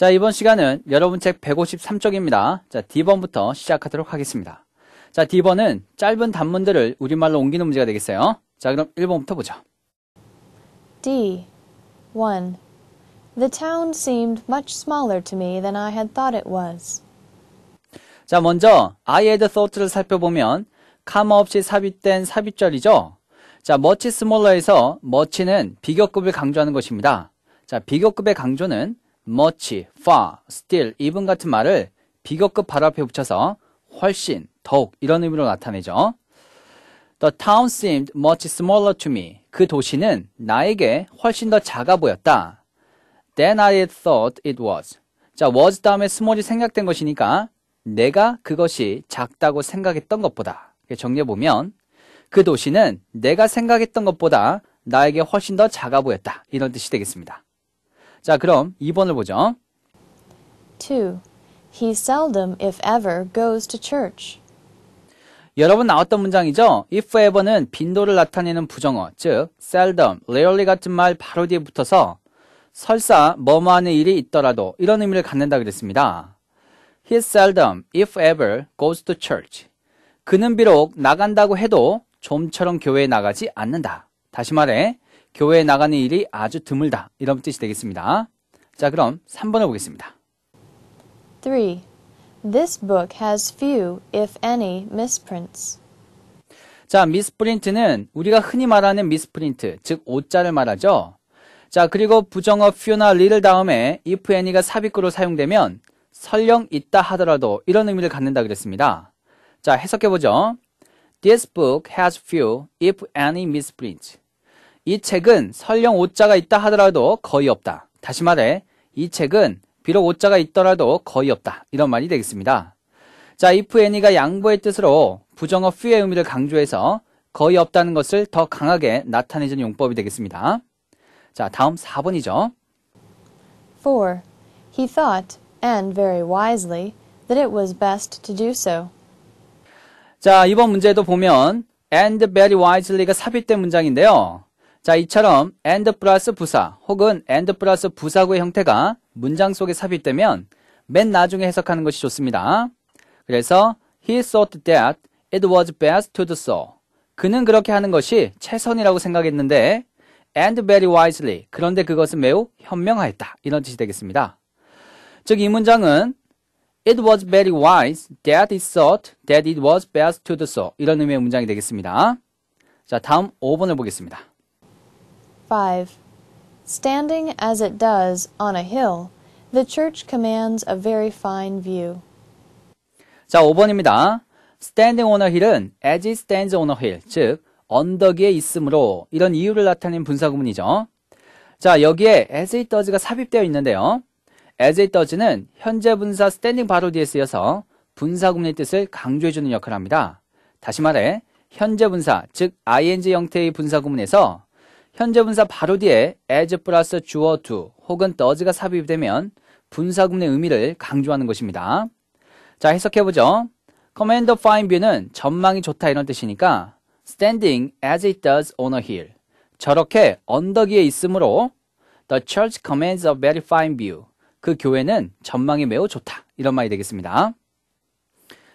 자, 이번 시간은 여러분 책 153쪽입니다. 자, D번부터 시작하도록 하겠습니다. 자, D번은 짧은 단문들을 우리말로 옮기는 문제가 되겠어요. 자, 그럼 1번부터 보죠. D. 1. The town seemed much smaller to me than I had thought it was. 자, 먼저 I had thought를 살펴보면 카마 없이 삽입된 삽입절이죠. 자, much smaller에서 much는 비교급을 강조하는 것입니다. 자, 비교급의 강조는 much, far, still, even 같은 말을 비교급 발 앞에 붙여서 훨씬, 더욱 이런 의미로 나타내죠. The town seemed much smaller to me. 그 도시는 나에게 훨씬 더 작아 보였다. Than I thought it was. 자, was 다음에 small이 생략된 것이니까 내가 그것이 작다고 생각했던 것보다. 정리해보면 그 도시는 내가 생각했던 것보다 나에게 훨씬 더 작아 보였다. 이런 뜻이 되겠습니다. 자, 그럼 2번을 보죠. 2. He seldom, if ever, goes to church. 여러분 나왔던 문장이죠? if ever는 빈도를 나타내는 부정어, 즉 seldom, rarely 같은 말 바로 뒤에 붙어서 설사 뭐뭐하는 일이 있더라도 이런 의미를 갖는다 그랬습니다. He seldom, if ever, goes to church. 그는 비록 나간다고 해도 좀처럼 교회에 나가지 않는다. 다시 말해, 교회에 나가는 일이 아주 드물다. 이런 뜻이 되겠습니다. 자, 그럼 3번을 보겠습니다. 3. This book has few, if any, misprints. 자, 미스프린트는 우리가 흔히 말하는 미스프린트, 즉 오자를 말하죠. 자, 그리고 부정어 few나 little 다음에 if any가 삽입구로 사용되면 설령 있다 하더라도 이런 의미를 갖는다 그랬습니다. 자, 해석해보죠. This book has few, if any, misprints. 이 책은 설령 오자가 있다 하더라도 거의 없다. 다시 말해 이 책은 비록 오자가 있더라도 거의 없다. 이런 말이 되겠습니다. 자, if any가 양보의 뜻으로 부정어 few의 의미를 강조해서 거의 없다는 것을 더 강하게 나타내는 용법이 되겠습니다. 자, 다음 4번이죠. 4. He thought, and very wisely, that it was best to do so. 자, 이번 문제도 보면 and very wisely가 삽입된 문장인데요. 자, 이처럼 and 플러스 부사 혹은 and 플러스 부사구의 형태가 문장 속에 삽입되면 맨 나중에 해석하는 것이 좋습니다. 그래서 he thought that it was best to do so. 그는 그렇게 하는 것이 최선이라고 생각했는데 and very wisely. 그런데 그것은 매우 현명하였다. 이런 뜻이 되겠습니다. 즉이 문장은 It was very wise that it thought that it was best to do so. 이런 의미의 문장이 되겠습니다. 자, 다음 5번을 보겠습니다. 5 Standing as it does on a hill, the church commands a very fine view. 자, 5번입니다. standing on a hill은 as it stands on a hill, 즉 언덕 위에 있으므로 이런 이유를 나타낸 분사구문이죠. 자, 여기에 as it does가 삽입되어 있는데요. as it does는 현재 분사 standing 바로 뒤에 쓰여서 분사구문의 뜻을 강조해주는 역할을 합니다. 다시 말해 현재 분사, 즉 ing 형태의 분사구문에서 현재 분사 바로 뒤에 as 플러스 주어 to 혹은 does가 삽입되면 분사구문의 의미를 강조하는 것입니다. 자, 해석해보죠. Commander Fine View는 전망이 좋다 이런 뜻이니까 standing as it does on a hill. 저렇게 언덕 위에 있으므로 the church commands a very fine view. 그 교회는 전망이 매우 좋다. 이런 말이 되겠습니다.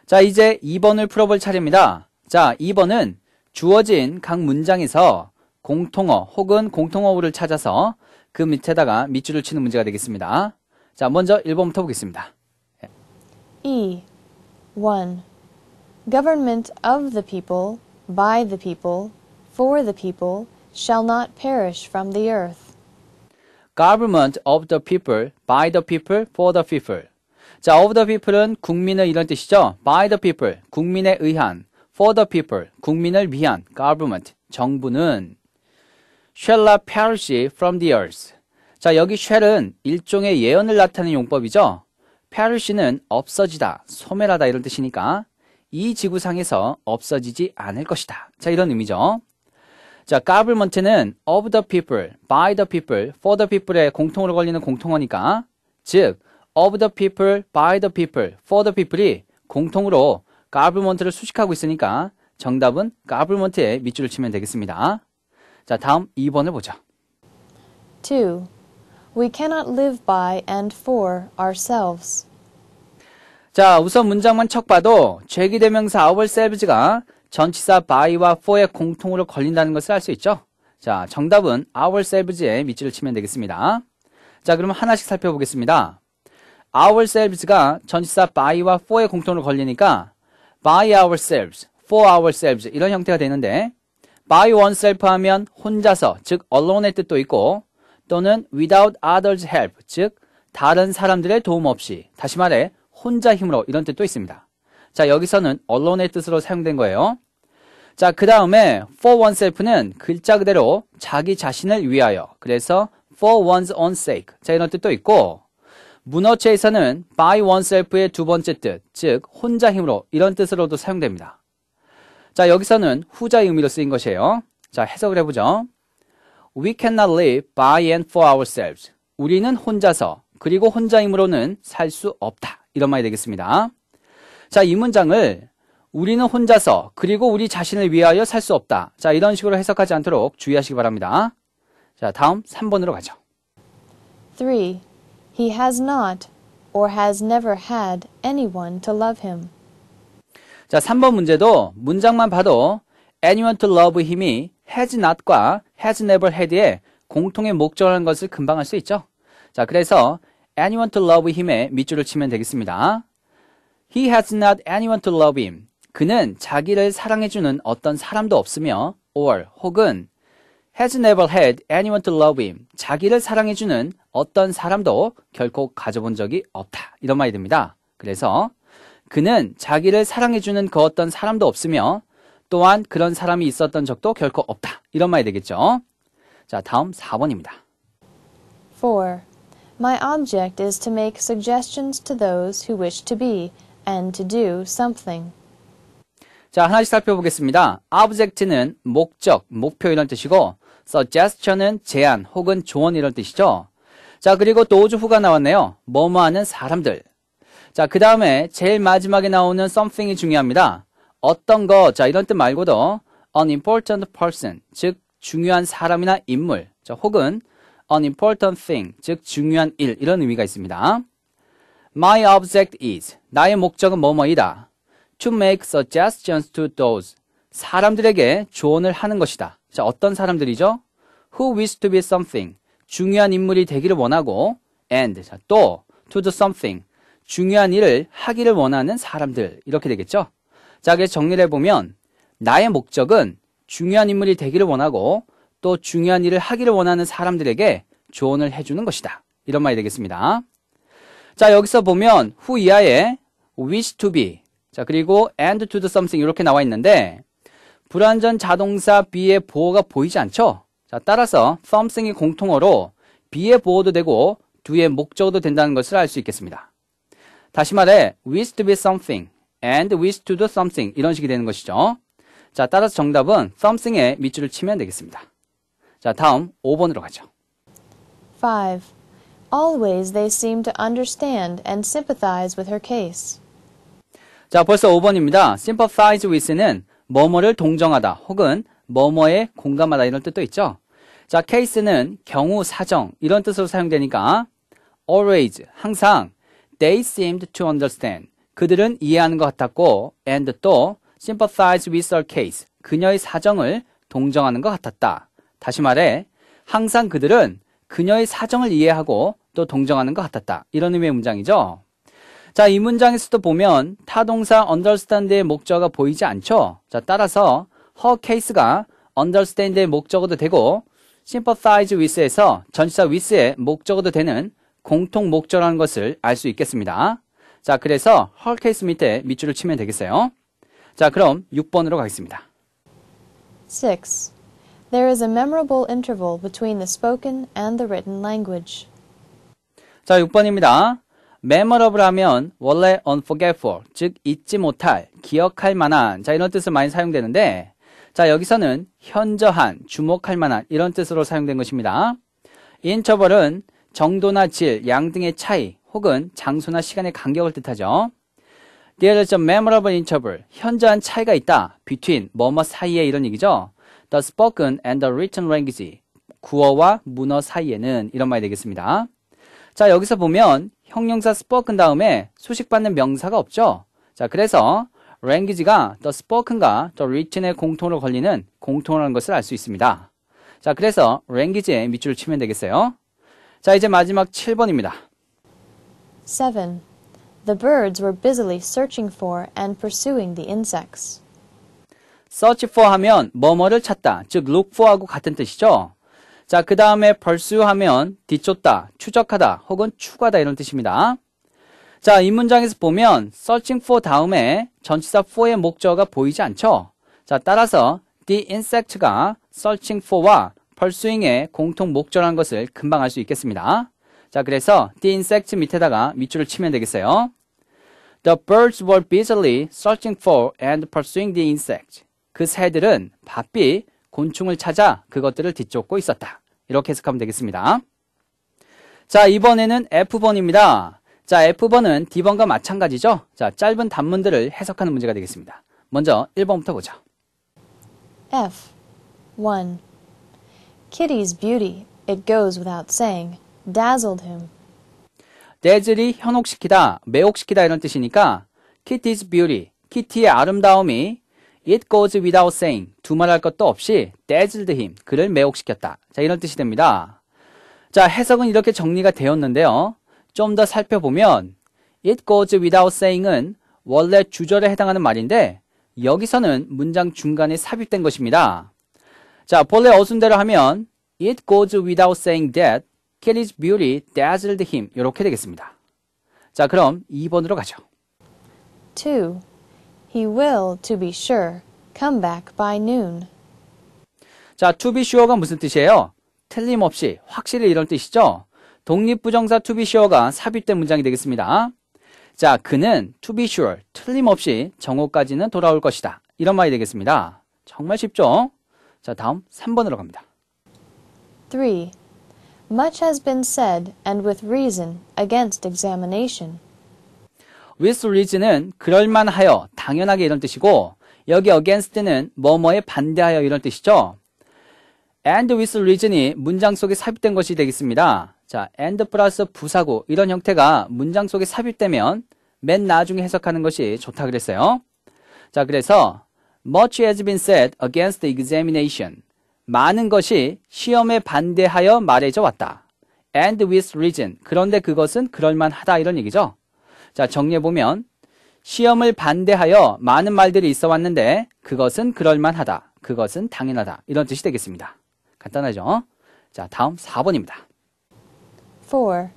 자, 이제 2번을 풀어볼 차례입니다. 자, 2번은 주어진 각 문장에서 공통어 혹은 공통어를 찾아서 그 밑에다가 밑줄을 치는 문제가 되겠습니다. 자, 먼저 1번부터 보겠습니다. E. 1. Government of the people, by the people, for the people, shall not perish from the earth. Government of the people, by the people, for the people. 자, of the people은 국민을 이런 뜻이죠. by the people, 국민에 의한, for the people, 국민을 위한, government, 정부는 쉘라 페르시 from the earth. 자, 여기 쉘은 일종의 예언을 나타내는 용법이죠. 페르시는 없어지다, 소멸하다 이런 뜻이니까 이 지구상에서 없어지지 않을 것이다. 자, 이런 의미죠. 자, government는 of the people, by the people, for the people의 공통으로 걸리는 공통어니까 즉 of the people, by the people, for the people이 공통으로 government를 수식하고 있으니까 정답은 government에 밑줄을 치면 되겠습니다. 자, 다음 2번을 보죠 2. We cannot live by and for ourselves. 자, 우선 문장만 척 봐도 죄기 대명사 ourselves가 전치사 by와 for의 공통으로 걸린다는 것을 알 수 있죠. 자, 정답은 ourselves에 밑줄을 치면 되겠습니다. 자, 그럼 하나씩 살펴보겠습니다. ourselves가 전치사 by와 for의 공통으로 걸리니까 by ourselves, for ourselves 이런 형태가 되는데 by oneself 하면 혼자서 즉 alone의 뜻도 있고 또는 without others help 즉 다른 사람들의 도움 없이 다시 말해 혼자 힘으로 이런 뜻도 있습니다. 자 여기서는 alone의 뜻으로 사용된 거예요. 자그 다음에 for oneself는 글자 그대로 자기 자신을 위하여 그래서 for one's own sake 자 이런 뜻도 있고 문어체에서는 by oneself의 두 번째 뜻, 즉 혼자 힘으로 이런 뜻으로도 사용됩니다. 자, 여기서는 후자의 의미로 쓰인 것이에요. 자, 해석을 해보죠. We cannot live by and for ourselves. 우리는 혼자서, 그리고 혼자임으로는 살 수 없다. 이런 말이 되겠습니다. 자, 이 문장을 우리는 혼자서, 그리고 우리 자신을 위하여 살 수 없다. 자, 이런 식으로 해석하지 않도록 주의하시기 바랍니다. 자, 다음 3번으로 가죠. 3. He has not or has never had anyone to love him. 자, 3번 문제도 문장만 봐도 anyone to love him이 has not과 has never had의 공통의 목적이라는 것을 금방 알 수 있죠. 자, 그래서 anyone to love him의 밑줄을 치면 되겠습니다. He has not anyone to love him. 그는 자기를 사랑해주는 어떤 사람도 없으며 or 혹은 has never had anyone to love him. 자기를 사랑해주는 어떤 사람도 결코 가져본 적이 없다. 이런 말이 됩니다. 그래서 그는 자기를 사랑해주는 그 어떤 사람도 없으며 또한 그런 사람이 있었던 적도 결코 없다. 이런 말이 되겠죠. 자, 다음 4번입니다. 4. My object is to make suggestions to those who wish to be and to do something. 자, 하나씩 살펴보겠습니다. object는 목적, 목표 이런 뜻이고 suggestion은 제안 혹은 조언 이런 뜻이죠. 자, 그리고 도 오주 후가 나왔네요. 뭐뭐 하는 사람들. 자, 그 다음에 제일 마지막에 나오는 something이 중요합니다. 어떤 거, 자, 이런 뜻 말고도 an important person, 즉 중요한 사람이나 인물, 자, 혹은 an important thing, 즉 중요한 일, 이런 의미가 있습니다. My object is, 나의 목적은 뭐뭐이다. To make suggestions to those, 사람들에게 조언을 하는 것이다. 자, 어떤 사람들이죠? Who wish to be something, 중요한 인물이 되기를 원하고, and, 자, 또, to do something, 중요한 일을 하기를 원하는 사람들 이렇게 되겠죠. 자, 그래서 정리를 해보면 나의 목적은 중요한 인물이 되기를 원하고 또 중요한 일을 하기를 원하는 사람들에게 조언을 해주는 것이다. 이런 말이 되겠습니다. 자, 여기서 보면 후 이하에 wish to be 자, 그리고 and to do something 이렇게 나와 있는데 불완전 자동사 be의 보호가 보이지 않죠? 자, 따라서 something이 공통어로 be의 보호도 되고 do의 목적도 된다는 것을 알 수 있겠습니다. 다시 말해 wish to be something and wish to do something 이런 식이 되는 것이죠. 자, 따라서 정답은 something에 밑줄을 치면 되겠습니다. 자, 다음 5번으로 가죠. 5. Always they seem to understand and sympathize with her case. 자, 벌써 5번입니다. sympathize with는 뭐뭐를 동정하다 혹은 뭐뭐에 공감하다 이런 뜻도 있죠. 자, 케이스는 경우, 사정 이런 뜻으로 사용되니까 always 항상 They seemed to understand. 그들은 이해하는 것 같았고, and 또 sympathize with her case. 그녀의 사정을 동정하는 것 같았다. 다시 말해, 항상 그들은 그녀의 사정을 이해하고 또 동정하는 것 같았다. 이런 의미의 문장이죠. 자, 이 문장에서도 보면 타동사 understand의 목적어가 보이지 않죠. 자, 따라서 her case가 understand의 목적어도 되고 sympathize with에서 전치사 with의 목적어도 되는 공통 목적이라는 것을 알 수 있겠습니다. 자, 그래서 헐케이스 밑에 밑줄을 치면 되겠어요. 자, 그럼 6번으로 가겠습니다. 6. There is a memorable interval between the spoken and the written language. 자, 6번입니다. memorable 하면 원래 unforgettable, 즉 잊지 못할, 기억할 만한 자 이런 뜻을 많이 사용되는데 자 여기서는 현저한, 주목할 만한 이런 뜻으로 사용된 것입니다. 인터벌은 정도나 질, 양 등의 차이 혹은 장소나 시간의 간격을 뜻하죠. There is a memorable interval, 현저한 차이가 있다, between, 뭐뭐 사이에 이런 얘기죠. The spoken and the written language, 구어와 문어 사이에는 이런 말이 되겠습니다. 자, 여기서 보면 형용사 spoken 다음에 수식받는 명사가 없죠. 자, 그래서 language가 the spoken과 the written의 공통으로 걸리는 공통이라는 것을 알 수 있습니다. 자, 그래서 language의 밑줄을 치면 되겠어요. 자, 이제 마지막 7번입니다. 7. The birds were busily searching for and pursuing the insects. search for 하면 뭐뭐를 찾다, 즉 look for하고 같은 뜻이죠. 자, 그 다음에 pursue 하면 뒤쫓다, 추적하다 혹은 추구하다 이런 뜻입니다. 자, 이 문장에서 보면 searching for 다음에 전치사 for의 목적어가 보이지 않죠? 자, 따라서 the insect가 searching for와 펄스윙의 공통 목적한 것을 금방 알 수 있겠습니다. 자, 그래서 the insect 밑에다가 밑줄을 치면 되겠어요. The birds were busily searching for and pursuing the insect. 그 새들은 바삐 곤충을 찾아 그것들을 뒤쫓고 있었다. 이렇게 해석하면 되겠습니다. 자, 이번에는 F번입니다. 자, F번은 D번과 마찬가지죠. 자, 짧은 단문들을 해석하는 문제가 되겠습니다. 먼저 1번부터 보죠. F 1 Kitty's beauty, it goes without saying, dazzled him. dazzle이 현혹시키다, 매혹시키다 이런 뜻이니까 Kitty's beauty, 키티의 아름다움이 it goes without saying, 두 말할 것도 없이 dazzled him, 그를 매혹시켰다. 자, 이런 뜻이 됩니다. 자, 해석은 이렇게 정리가 되었는데요. 좀 더 살펴보면 it goes without saying은 원래 주절에 해당하는 말인데 여기서는 문장 중간에 삽입된 것입니다. 자, 본래 어순대로 하면 It goes without saying that Kelly's beauty dazzled him. 이렇게 되겠습니다. 자, 그럼 2번으로 가죠. 2. He will, to be sure, come back by noon. 자, to be sure가 무슨 뜻이에요? 틀림없이, 확실히 이런 뜻이죠? 독립부정사 to be sure가 삽입된 문장이 되겠습니다. 자, 그는 to be sure, 틀림없이 정오까지는 돌아올 것이다. 이런 말이 되겠습니다. 정말 쉽죠? 자, 다음 3번으로 갑니다. 3. Much has been said, and with reason, against examination. With reason은 그럴만하여, 당연하게 이런 뜻이고 여기 against는 뭐뭐에 반대하여 이런 뜻이죠. and with reason이 문장 속에 삽입된 것이 되겠습니다. 자, and 플러스 부사고 이런 형태가 문장 속에 삽입되면 맨 나중에 해석하는 것이 좋다 그랬어요. 자, 그래서 Much has been said against the examination. 많은 것이 시험에 반대하여 말해져 왔다. And with reason. 그런데 그것은 그럴만하다 이런 얘기죠. 자 정리해 보면 시험을 반대하여 많은 말들이 있어 왔는데 그것은 그럴만하다. 그것은 당연하다. 이런 뜻이 되겠습니다. 간단하죠? 자, 다음 4번입니다. 4.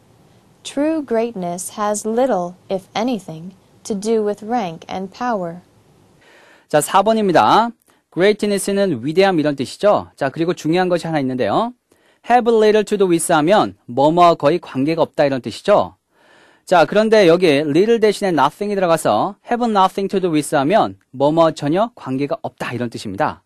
True greatness has little, if anything, to do with rank and power. 자, 4번입니다. greatness는 위대함 이런 뜻이죠. 자, 그리고 중요한 것이 하나 있는데요. have little to do with 하면 뭐뭐와 거의 관계가 없다 이런 뜻이죠. 자, 그런데 여기 little 대신에 nothing이 들어가서 have nothing to do with 하면 뭐뭐 전혀 관계가 없다 이런 뜻입니다.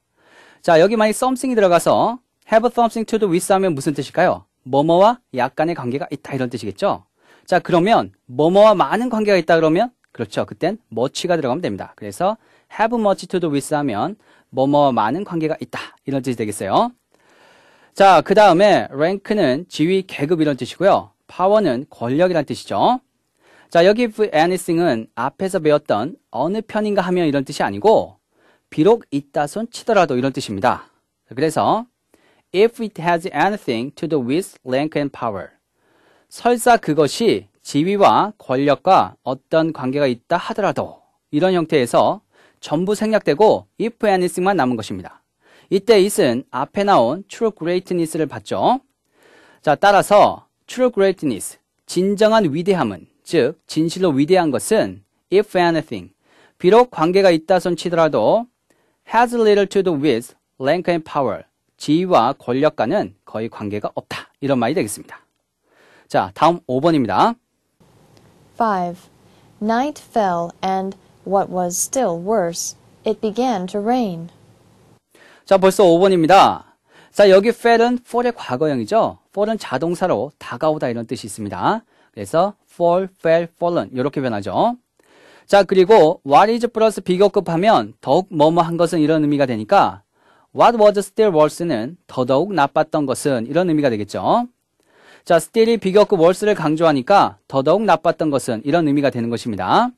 자, 여기 만약 something이 들어가서 have something to do with 하면 무슨 뜻일까요? 뭐뭐와 약간의 관계가 있다 이런 뜻이겠죠. 자, 그러면 뭐뭐와 많은 관계가 있다 그러면 그렇죠. 그땐 much가 들어가면 됩니다. 그래서 have much to do with 하면 뭐뭐 뭐 많은 관계가 있다 이런 뜻이 되겠어요. 자, 그 다음에 rank는 지위, 계급 이런 뜻이고요. power는 권력이란 뜻이죠. 자, 여기 if anything은 앞에서 배웠던 어느 편인가 하면 이런 뜻이 아니고 비록 있다 손 치더라도 이런 뜻입니다. 그래서 if it has anything to do with rank and power 설사 그것이 지위와 권력과 어떤 관계가 있다 하더라도 이런 형태에서 전부 생략되고 if anything만 남은 것입니다. 이때 is는 앞에 나온 true greatness를 봤죠. 자, 따라서 true greatness, 진정한 위대함은, 즉 진실로 위대한 것은 if anything, 비록 관계가 있다손 치더라도 has little to do with rank and power, 지위와 권력과는 거의 관계가 없다. 이런 말이 되겠습니다. 자, 다음 5번입니다. 5. Night fell and What was still worse, it began to rain. 자, 벌써 5번입니다. 자, 여기 fell은 fall의 과거형이죠. fall은 자동사로 다가오다 이런 뜻이 있습니다. 그래서 fall, fell, fallen 이렇게 변하죠. 자, 그리고 what is p 플러 s 비교급 하면 더욱 뭐뭐한 것은 이런 의미가 되니까 what was still worse는 더더욱 나빴던 것은 이런 의미가 되겠죠. 자, still이 비교급 worse를 강조하니까 더더욱 나빴던 것은 이런 의미가 되는 것입니다.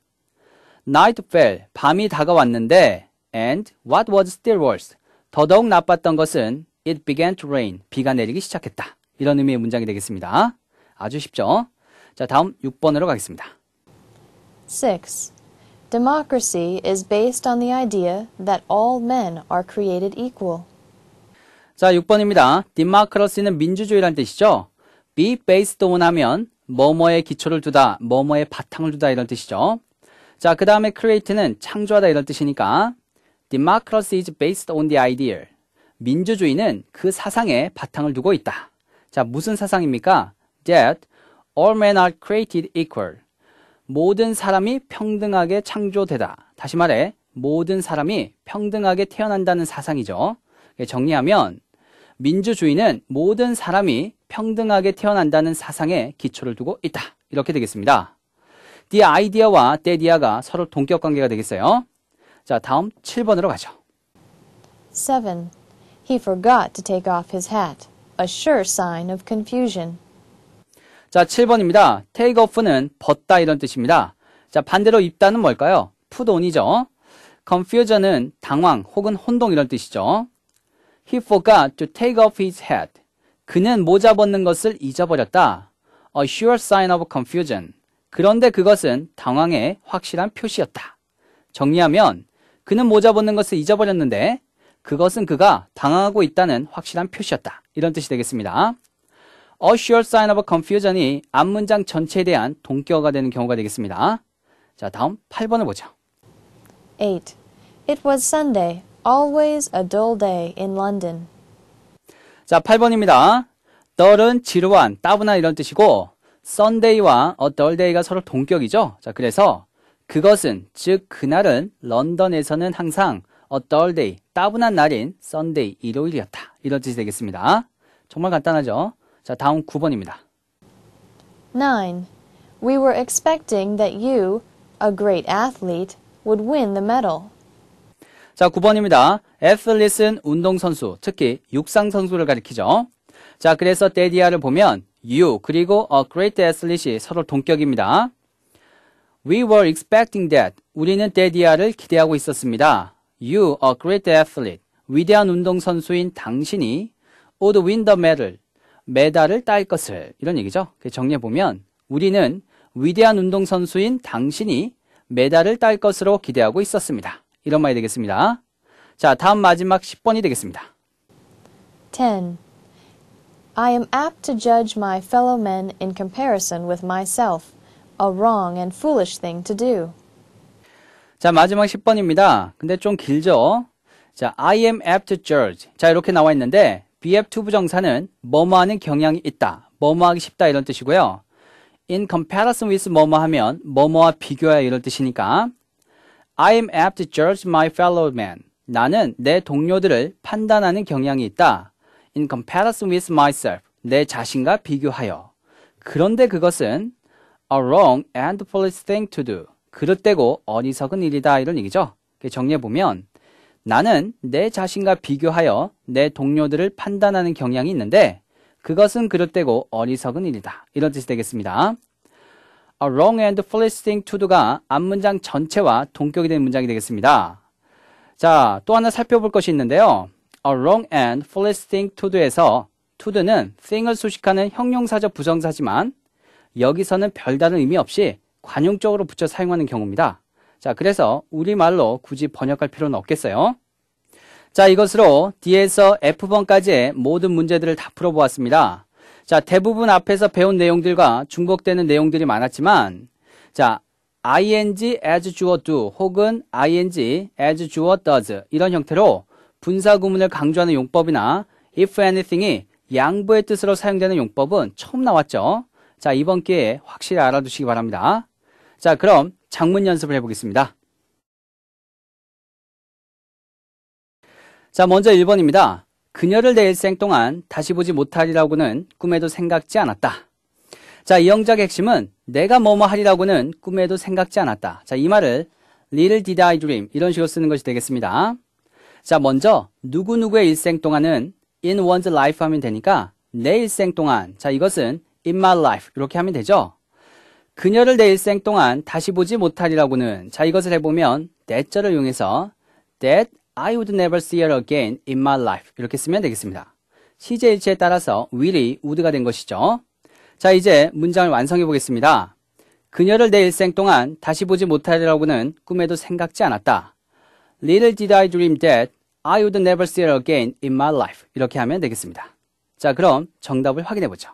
Night fell. 밤이 다가왔는데 and what was still worse. 더더욱 나빴던 것은 it began to rain. 비가 내리기 시작했다. 이런 의미의 문장이 되겠습니다. 아주 쉽죠? 자, 다음 6번으로 가겠습니다. 6. Democracy is based on the idea that all men are created equal. 자, 6번입니다. democracy는 민주주의란 뜻이죠. be based on 하면 뭐뭐의 기초를 두다, 뭐뭐의 바탕을 두다 이런 뜻이죠. 자, 그 다음에 create는 창조하다 이런 뜻이니까 democracy is based on the idea. 민주주의는 그 사상에 바탕을 두고 있다. 자, 무슨 사상입니까? that all men are created equal. 모든 사람이 평등하게 창조되다. 다시 말해, 모든 사람이 평등하게 태어난다는 사상이죠. 정리하면, 민주주의는 모든 사람이 평등하게 태어난다는 사상에 기초를 두고 있다. 이렇게 되겠습니다. 디아 아이디아와 데디아가 서로 동격 관계가 되겠어요. 자, 다음 7번으로 가죠. 7. He forgot to take off his hat. A sure sign of confusion. 자, 7번입니다. take off는 벗다 이런 뜻입니다. 자, 반대로 입다는 뭘까요? put on이죠. confusion은 당황 혹은 혼동 이런 뜻이죠. He forgot to take off his hat. 그는 모자 벗는 것을 잊어버렸다. A sure sign of confusion. 그런데 그것은 당황의 확실한 표시였다. 정리하면 그는 모자 벗는 것을 잊어버렸는데 그것은 그가 당황하고 있다는 확실한 표시였다. 이런 뜻이 되겠습니다. A sure sign of confusion이 앞 문장 전체에 대한 동격어가 되는 경우가 되겠습니다. 자, 다음 8번을 보죠. 8. It was Sunday, always a dull day in London. 자, 8번입니다. dull은 지루한, 따분한 이런 뜻이고 썬데이와 어덜데이가 서로 동격이죠. 자, 그래서 그것은 즉 그날은 런던에서는 항상 어덜데이 따분한 날인 썬데이 일요일이었다. 이런 뜻이 되겠습니다. 정말 간단하죠? 자, 다음 9번입니다. 9. We were expecting that you, a great athlete, would win the medal. 자, 9번입니다. athlete은 운동선수, 특히 육상선수를 가리키죠. 자, 그래서 데디아를 보면 you 그리고 a 어, great athlete이 서로 동격입니다. We were expecting that. 우리는 데디아를 기대하고 있었습니다. You, a 어, great athlete. 위대한 운동선수인 당신이 would win the medal. 메달을 딸 것을. 이런 얘기죠. 정리해보면 우리는 위대한 운동선수인 당신이 메달을 딸 것으로 기대하고 있었습니다. 이런 말이 되겠습니다. 자, 다음 마지막 10번이 되겠습니다. 10. I am apt to judge my fellow men in comparison with myself, a wrong and foolish thing to do. 자, 마지막 10번입니다. 근데 좀 길죠? 자, I am apt to judge. 자, 이렇게 나와 있는데 be apt to 부정사는 뭐뭐 하는 경향이 있다. 뭐뭐 하기 쉽다 이런 뜻이고요. in comparison with 뭐뭐 하면 뭐뭐와 비교해여이런 뜻이니까 I am apt to judge my fellow m e n 나는 내 동료들을 판단하는 경향이 있다. in comparison with myself. 내 자신과 비교하여. 그런데 그것은 a wrong and foolish thing to do. 그릇되고 어리석은 일이다. 이런 얘기죠. 정리해보면 나는 내 자신과 비교하여 내 동료들을 판단하는 경향이 있는데 그것은 그릇되고 어리석은 일이다. 이런 뜻이 되겠습니다. A wrong and foolish thing to do가 앞문장 전체와 동격이 된 문장이 되겠습니다. 자, 또 하나 살펴볼 것이 있는데요. a w o n g and foolish thing to do에서 to do는 thing을 수식하는 형용사적 부정사지만 여기서는 별다른 의미 없이 관용적으로 붙여 사용하는 경우입니다. 자, 그래서 우리말로 굳이 번역할 필요는 없겠어요. 자, 이것으로 D에서 F번까지의 모든 문제들을 다 풀어보았습니다. 자, 대부분 앞에서 배운 내용들과 중복되는 내용들이 많았지만, 자, ing as 주어 do 혹은 ing as 주어 does 이런 형태로 분사 구문을 강조하는 용법이나 if anything이 양보의 뜻으로 사용되는 용법은 처음 나왔죠. 자, 이번 기회에 확실히 알아두시기 바랍니다. 자, 그럼 장문 연습을 해보겠습니다. 자, 먼저 1번입니다. 그녀를 내 일생 동안 다시 보지 못하리라고는 꿈에도 생각지 않았다. 자, 이 영작의 핵심은 내가 뭐뭐 하리라고는 꿈에도 생각지 않았다. 자, 이 말을 little did I dream 이런 식으로 쓰는 것이 되겠습니다. 자, 먼저 누구누구의 일생 동안은 in one's life 하면 되니까 내 일생 동안. 자, 이것은 in my life 이렇게 하면 되죠. 그녀를 내 일생 동안 다시 보지 못하리라고는 자, 이것을 해보면 that를 이용해서 that I would never see her again in my life 이렇게 쓰면 되겠습니다. 시제 일치에 따라서 will이 would가 된 것이죠. 자, 이제 문장을 완성해 보겠습니다. 그녀를 내 일생 동안 다시 보지 못하리라고는 꿈에도 생각지 않았다. Little did I dream that I would never see her again in my life. 이렇게 하면 되겠습니다. 자, 그럼 정답을 확인해 보죠.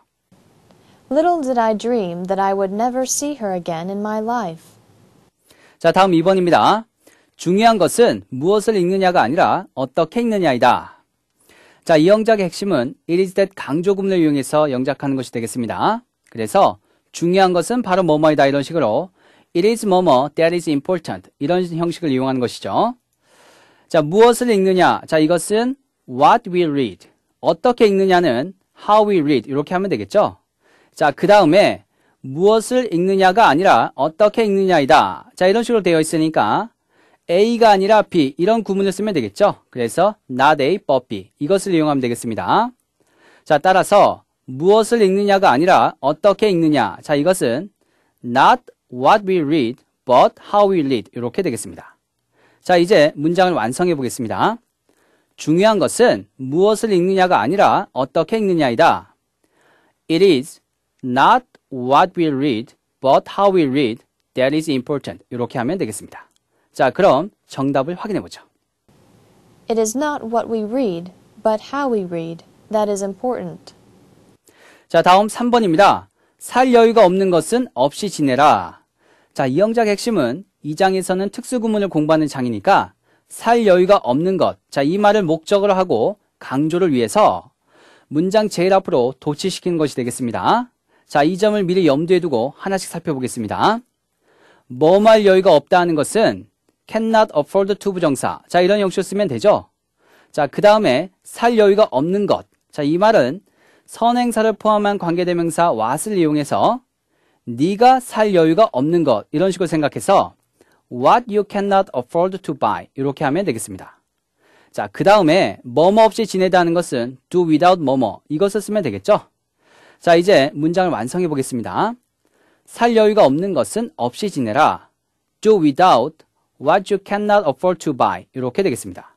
Little did I dream that I would never see her again in my life. 자, 다음 2번입니다. 중요한 것은 무엇을 읽느냐가 아니라 어떻게 읽느냐이다. 자, 이 영작의 핵심은 it is that 강조구문을 이용해서 영작하는 것이 되겠습니다. 그래서 중요한 것은 바로 뭐뭐이다 이런 식으로 it is 뭐뭐, that is important 이런 형식을 이용하는 것이죠. 자, 무엇을 읽느냐? 자, 이것은 what we read. 어떻게 읽느냐는 how we read. 이렇게 하면 되겠죠? 자, 그 다음에 무엇을 읽느냐가 아니라 어떻게 읽느냐이다. 자, 이런 식으로 되어 있으니까 A가 아니라 B 이런 구문을 쓰면 되겠죠? 그래서 not A but B 이것을 이용하면 되겠습니다. 자, 따라서 무엇을 읽느냐가 아니라 어떻게 읽느냐. 자, 이것은 not what we read but how we read 이렇게 되겠습니다. 자, 이제 문장을 완성해 보겠습니다. 중요한 것은 무엇을 읽느냐가 아니라 어떻게 읽느냐이다. It is not what we read, but how we read that is important. 이렇게 하면 되겠습니다. 자, 그럼 정답을 확인해 보죠. It is not what we read, but how we read that is important. 자, 다음 3번입니다. 살 여유가 없는 것은 없이 지내라. 자, 이영작 핵심은 이장에서는 특수구문을 공부하는 장이니까 살 여유가 없는 것. 자, 이 말을 목적으로 하고 강조를 위해서 문장 제일 앞으로 도치시키는 것이 되겠습니다. 자, 이 점을 미리 염두에 두고 하나씩 살펴보겠습니다. 뭐 말 여유가 없다 하는 것은 cannot afford to 부정사. 자, 이런 형식을 쓰면 되죠. 자, 그 다음에 살 여유가 없는 것. 자, 이 말은 선행사를 포함한 관계대명사 what을 이용해서 네가 살 여유가 없는 것 이런 식으로 생각해서 what you cannot afford to buy 이렇게 하면 되겠습니다. 자, 그 다음에 뭐뭐 없이 지내다는 것은 do without 뭐뭐 이것을 쓰면 되겠죠? 자, 이제 문장을 완성해 보겠습니다. 살 여유가 없는 것은 없이 지내라. do without what you cannot afford to buy 이렇게 되겠습니다.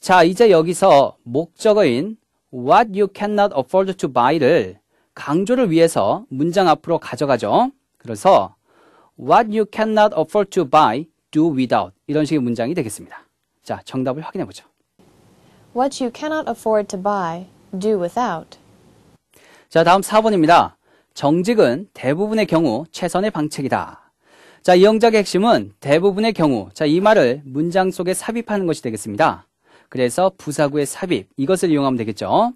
자, 이제 여기서 목적어인 what you cannot afford to buy를 강조를 위해서 문장 앞으로 가져가죠. 그래서 What you cannot afford to buy, do without 이런 식의 문장이 되겠습니다. 자, 정답을 확인해 보죠. What you cannot afford to buy, do without. 자, 다음 4번입니다. 정직은 대부분의 경우 최선의 방책이다. 자, 이 영작의 핵심은 대부분의 경우. 자, 이 말을 문장 속에 삽입하는 것이 되겠습니다. 그래서 부사구의 삽입, 이것을 이용하면 되겠죠.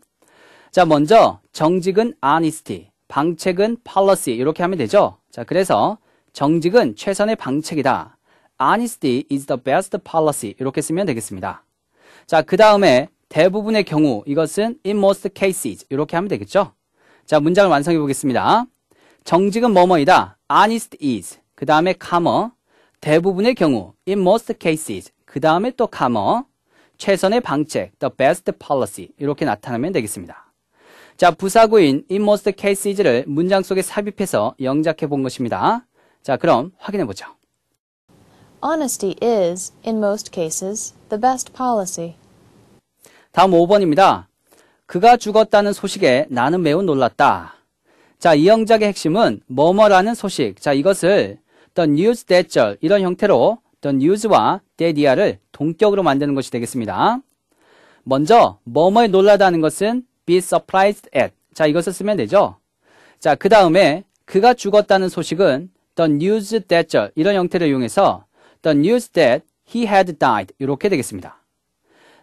자, 먼저 정직은 honesty, 방책은 policy 이렇게 하면 되죠. 자, 그래서 정직은 최선의 방책이다. honesty is the best policy 이렇게 쓰면 되겠습니다. 자, 그 다음에 대부분의 경우 이것은 in most cases 이렇게 하면 되겠죠. 자, 문장을 완성해 보겠습니다. 정직은 뭐뭐이다. honest is. 그 다음에 comma. 대부분의 경우 in most cases. 그 다음에 또 comma. 최선의 방책, the best policy 이렇게 나타나면 되겠습니다. 자, 부사구인 in most cases를 문장 속에 삽입해서 영작해 본 것입니다. 자, 그럼 확인해 보죠. Honesty is, in most cases, the best policy. 다음 5번입니다. 그가 죽었다는 소식에 나는 매우 놀랐다. 자, 이 영작의 핵심은 뭐뭐라는 소식. 자, 이것을 the news that 절 이런 형태로 the news와 that 이하를 동격으로 만드는 것이 되겠습니다. 먼저 뭐뭐에 놀라다는 것은 be surprised at. 자, 이것을 쓰면 되죠. 자, 그 다음에 그가 죽었다는 소식은 the news that 이런 형태를 이용해서 the news that he had died 이렇게 되겠습니다.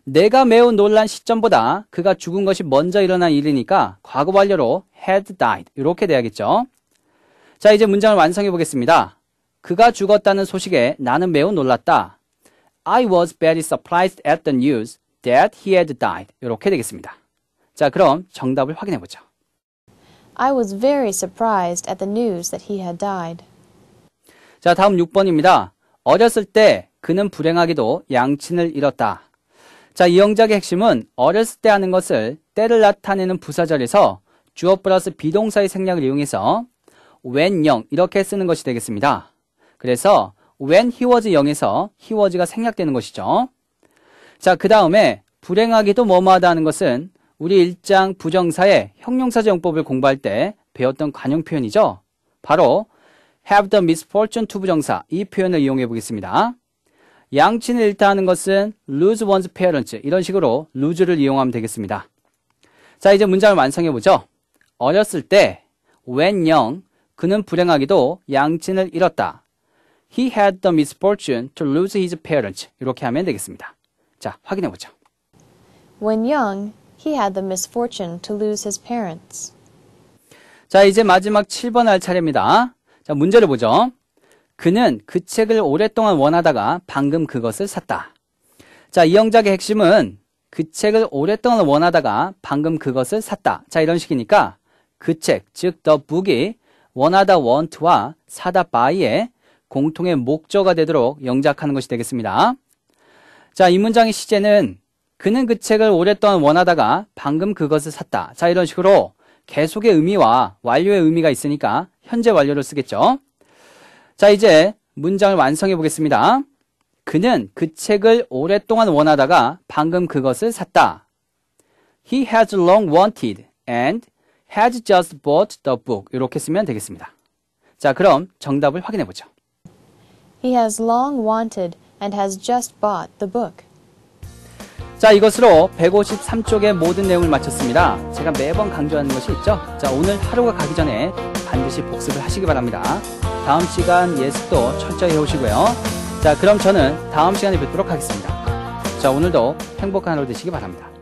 내가 매우 놀란 시점보다 그가 죽은 것이 먼저 일어난 일이니까 과거 완료로 had died 이렇게 돼야겠죠. 자, 이제 문장을 완성해 보겠습니다. 그가 죽었다는 소식에 나는 매우 놀랐다. I was very surprised at the news that he had died. 이렇게 되겠습니다. 자, 그럼 정답을 확인해 보죠. I was very surprised at the news that he had died. 자, 다음 6번입니다. 어렸을 때 그는 불행하기도 양친을 잃었다. 자, 이 영작의 핵심은 어렸을 때 하는 것을 때를 나타내는 부사절에서 주어 플러스 비동사의 생략을 이용해서 when 0 이렇게 쓰는 것이 되겠습니다. 그래서 when he was 0에서 he was가 생략되는 것이죠. 자, 그 다음에 불행하기도 뭐뭐하다 하는 것은 우리 일장 부정사의 형용사정법을 공부할 때 배웠던 관용 표현이죠. 바로 have the misfortune to 부정사 이 표현을 이용해 보겠습니다. 양친을 잃다 하는 것은 lose one's parents 이런 식으로 lose를 이용하면 되겠습니다. 자 이제 문장을 완성해 보죠. 어렸을 때 when young 그는 불행하기도 양친을 잃었다. He had the misfortune to lose his parents 이렇게 하면 되겠습니다. 자 확인해 보죠. When young, he had the misfortune to lose his parents. 자, 이제 마지막 7번 할 차례입니다. 자, 문제를 보죠. 그는 그 책을 오랫동안 원하다가 방금 그것을 샀다. 자, 이 영작의 핵심은 그 책을 오랫동안 원하다가 방금 그것을 샀다. 자, 이런 식이니까 그 책, 즉 the book이 원하다 want와 사다 buy의 공통의 목적가 되도록 영작하는 것이 되겠습니다. 자, 이 문장의 시제는 그는 그 책을 오랫동안 원하다가 방금 그것을 샀다. 자, 이런 식으로 계속의 의미와 완료의 의미가 있으니까 현재 완료를 쓰겠죠. 자, 이제 문장을 완성해 보겠습니다. 그는 그 책을 오랫동안 원하다가 방금 그것을 샀다. He has long wanted and has just bought the book. 이렇게 쓰면 되겠습니다. 자, 그럼 정답을 확인해 보죠. He has long wanted and has just bought the book. 자 이것으로 153쪽의 모든 내용을 마쳤습니다. 제가 매번 강조하는 것이 있죠. 자 오늘 하루가 가기 전에 반드시 복습을 하시기 바랍니다. 다음 시간 예습도 철저히 해오시고요. 자 그럼 저는 다음 시간에 뵙도록 하겠습니다. 자 오늘도 행복한 하루 되시기 바랍니다.